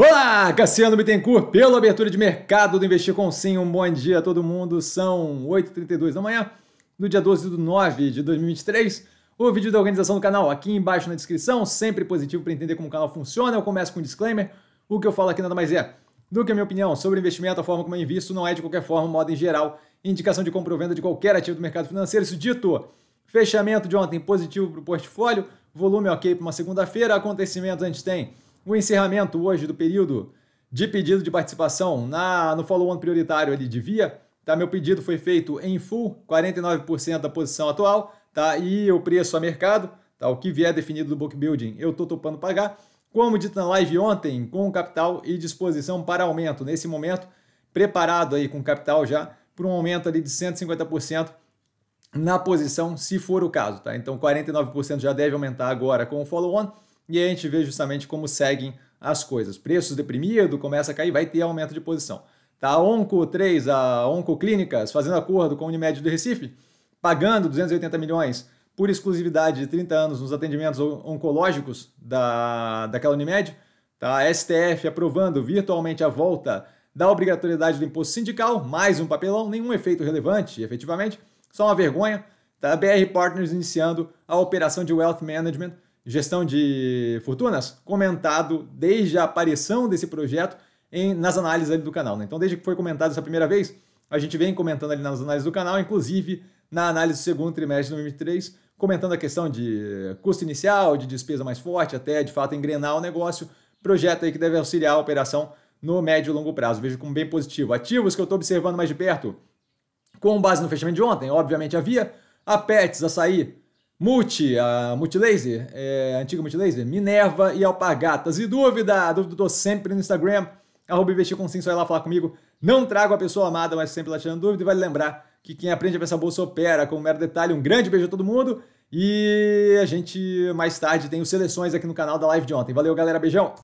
Olá, Cassiano Bittencourt, pela abertura de mercado do Investir com Sim. Um bom dia a todo mundo. São 8h32 da manhã, no dia 12 de 9 de 2023. O vídeo da organização do canal aqui embaixo na descrição, sempre positivo para entender como o canal funciona. Eu começo com um disclaimer. O que eu falo aqui nada mais é do que a minha opinião sobre investimento, a forma como eu invisto, não é de qualquer forma, modo em geral, indicação de compra ou venda de qualquer ativo do mercado financeiro. Isso dito, fechamento de ontem positivo para o portfólio, volume ok para uma segunda-feira, acontecimentos a gente tem o encerramento hoje do período de pedido de participação na, no follow-on prioritário ali de via. Tá? Meu pedido foi feito em full, 49% da posição atual, tá? e o preço a mercado, tá? o que vier definido do book building, eu estou topando pagar. Como dito na live ontem, com capital e disposição para aumento. Nesse momento, preparado aí com capital já para um aumento ali de 150% na posição, se for o caso, tá? Então 49% já deve aumentar agora com o follow-on e aí a gente vê justamente como seguem as coisas. Preços deprimido, começa a cair, vai ter aumento de posição. Tá a Onco 3, a Onco Clínicas, fazendo acordo com a Unimed do Recife, pagando 280 milhões por exclusividade de 30 anos nos atendimentos oncológicos da, daquela Unimed. Tá? A STF aprovando virtualmente a volta da obrigatoriedade do imposto sindical, mais um papelão, nenhum efeito relevante, efetivamente, só uma vergonha. Tá? A BR Partners iniciando a operação de wealth management Gestão de Fortunas, comentado desde a aparição desse projeto em, nas análises do canal. Né? Então, desde que foi comentado essa primeira vez, a gente vem comentando ali nas análises do canal, inclusive na análise do segundo trimestre de 2023, comentando a questão de custo inicial, de despesa mais forte, até de fato engrenar o negócio. Projeto aí que deve auxiliar a operação no médio e longo prazo. Vejo como bem positivo. Ativos que eu estou observando mais de perto, com base no fechamento de ontem, obviamente havia. A Pets, açaí, Multi, a Multilaser, é, a antiga Multilaser, Minerva e Alpagatas. E dúvida, dúvida tô sempre no Instagram, arroba investir consenso, vai lá falar comigo. Não trago a pessoa amada, mas sempre lá tirando dúvida. E vale lembrar que quem aprende a ver essa bolsa opera com um mero detalhe. Um grande beijo a todo mundo. E a gente mais tarde tem os seleções aqui no canal da live de ontem. Valeu, galera. Beijão!